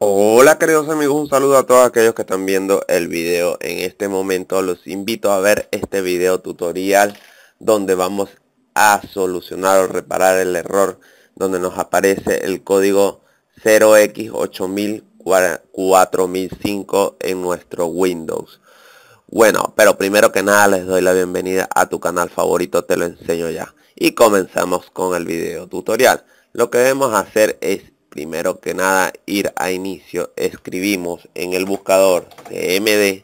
Hola queridos amigos, un saludo a todos aquellos que están viendo el video en este momento. Los invito a ver este video tutorial donde vamos a solucionar o reparar el error donde nos aparece el código 0 x 8004005 en nuestro Windows. Bueno, pero primero que nada les doy la bienvenida a tu canal favorito, te lo enseño ya. Y comenzamos con el video tutorial. Lo que debemos hacer es primero que nada ir a inicio, escribimos en el buscador cmd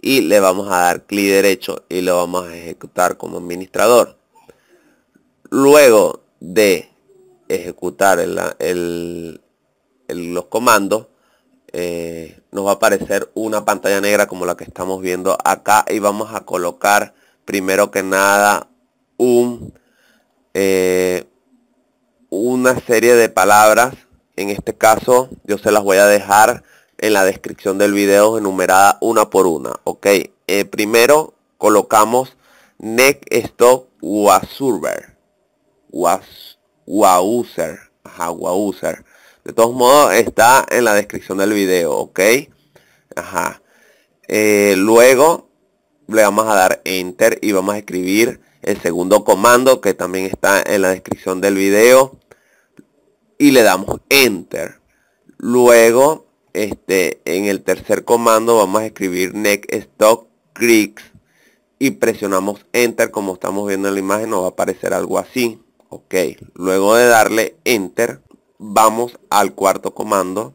y le vamos a dar clic derecho y lo vamos a ejecutar como administrador. Luego de ejecutar los comandos, eh, nos va a aparecer una pantalla negra como la que estamos viendo acá y vamos a colocar primero que nada un, eh, una serie de palabras en este caso yo se las voy a dejar en la descripción del video enumerada una por una. Ok, eh, primero colocamos neck stop wasurver Was, wauser. Ajá, wauser. De todos modos está en la descripción del video. Ok, ajá. Eh, luego le vamos a dar enter y vamos a escribir el segundo comando que también está en la descripción del video y le damos enter. Luego, este, en el tercer comando vamos a escribir next stop creeks y presionamos enter como estamos viendo en la imagen nos va a aparecer algo así. Ok, luego de darle enter vamos al cuarto comando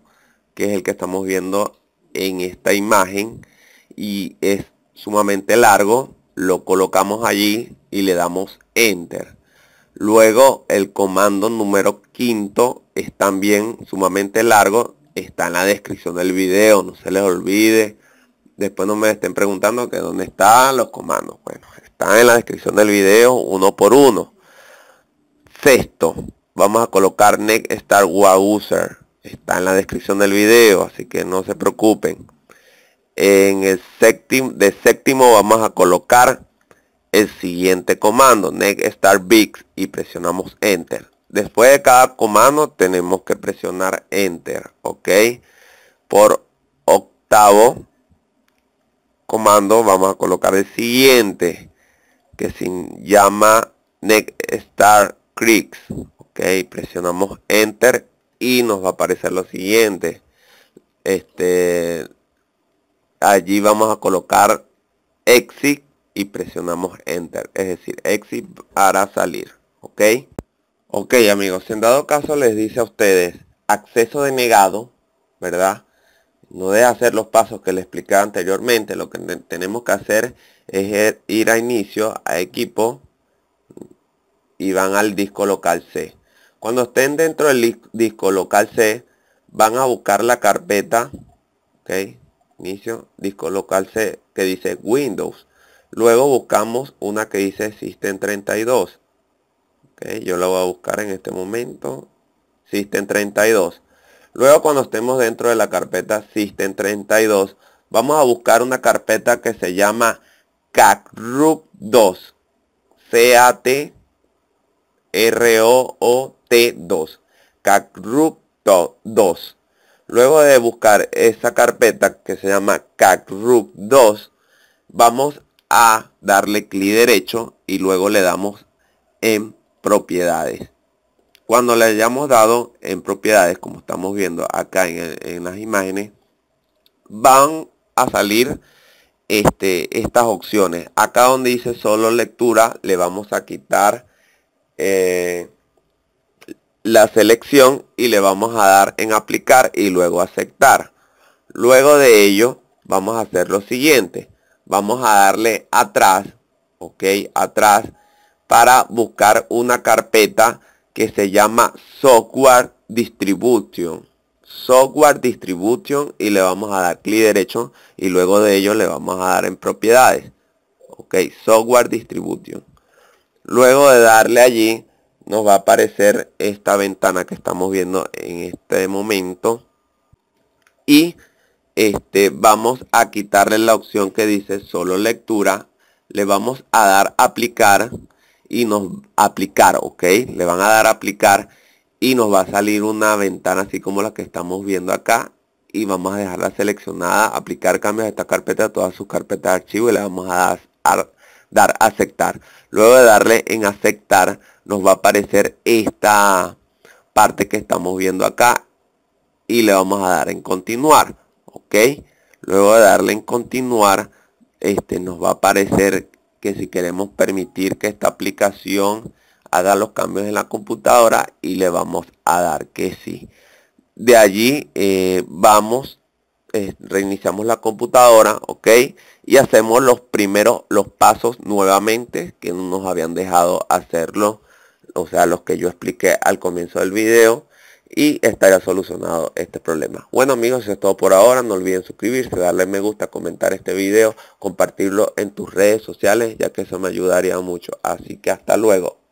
que es el que estamos viendo en esta imagen y es sumamente largo. Lo colocamos allí y le damos enter. Luego el comando número quinto es también sumamente largo, está en la descripción del video, no se les olvide. Después no me estén preguntando que dónde están los comandos. Bueno, está en la descripción del video uno por uno. Sexto, vamos a colocar Next Star Está en la descripción del video, así que no se preocupen. En el séptimo, de séptimo vamos a colocar el siguiente comando, next start big y presionamos enter. Después de cada comando tenemos que presionar enter, ok. Por octavo comando vamos a colocar el siguiente que se llama next start clicks, ok. Presionamos enter y nos va a aparecer lo siguiente. Este allí vamos a colocar exit y presionamos enter es decir exit hará salir ok ok amigos en dado caso les dice a ustedes acceso denegado verdad no de hacer los pasos que le explicaba anteriormente lo que tenemos que hacer es er-, ir a inicio a equipo y van al disco local C cuando estén dentro del disco local C van a buscar la carpeta ok inicio disco local C que dice Windows Luego buscamos una que dice System32. Okay, yo la voy a buscar en este momento. System32. Luego cuando estemos dentro de la carpeta System32, vamos a buscar una carpeta que se llama CACRUP2. C-A-T-R-O-O-T-2. CACRUP2. Luego de buscar esa carpeta que se llama CACRUP2, vamos a darle clic derecho y luego le damos en propiedades. Cuando le hayamos dado en propiedades, como estamos viendo acá en, las imágenes, van a salir este, estas opciones. Acá donde dice solo lectura, le vamos a quitar eh, la selección y le vamos a dar en aplicar y luego aceptar. Luego de ello, vamos a hacer lo siguiente vamos a darle atrás, ok, atrás, para buscar una carpeta que se llama Software Distribution. Software Distribution y le vamos a dar clic derecho y luego de ello le vamos a dar en propiedades. Ok, Software Distribution. Luego de darle allí nos va a aparecer esta ventana que estamos viendo en este momento. Y este, vamos a quitarle la opción que dice solo lectura, le vamos a dar aplicar y nos aplicar, ok, le van a dar aplicar y nos va a salir una ventana así como la que estamos viendo acá y vamos a dejarla seleccionada, aplicar cambios a esta carpeta, a todas sus carpetas de archivo y le vamos a dar, a dar aceptar. Luego de darle en aceptar nos va a aparecer esta parte que estamos viendo acá y le vamos a dar en continuar ok luego de darle en continuar este nos va a aparecer que si queremos permitir que esta aplicación haga los cambios en la computadora y le vamos a dar que sí de allí eh, vamos eh, reiniciamos la computadora ok y hacemos los primeros los pasos nuevamente que nos habían dejado hacerlo o sea los que yo expliqué al comienzo del video y estará solucionado este problema. Bueno amigos, eso es todo por ahora. No olviden suscribirse, darle me gusta, comentar este video, compartirlo en tus redes sociales, ya que eso me ayudaría mucho. Así que hasta luego.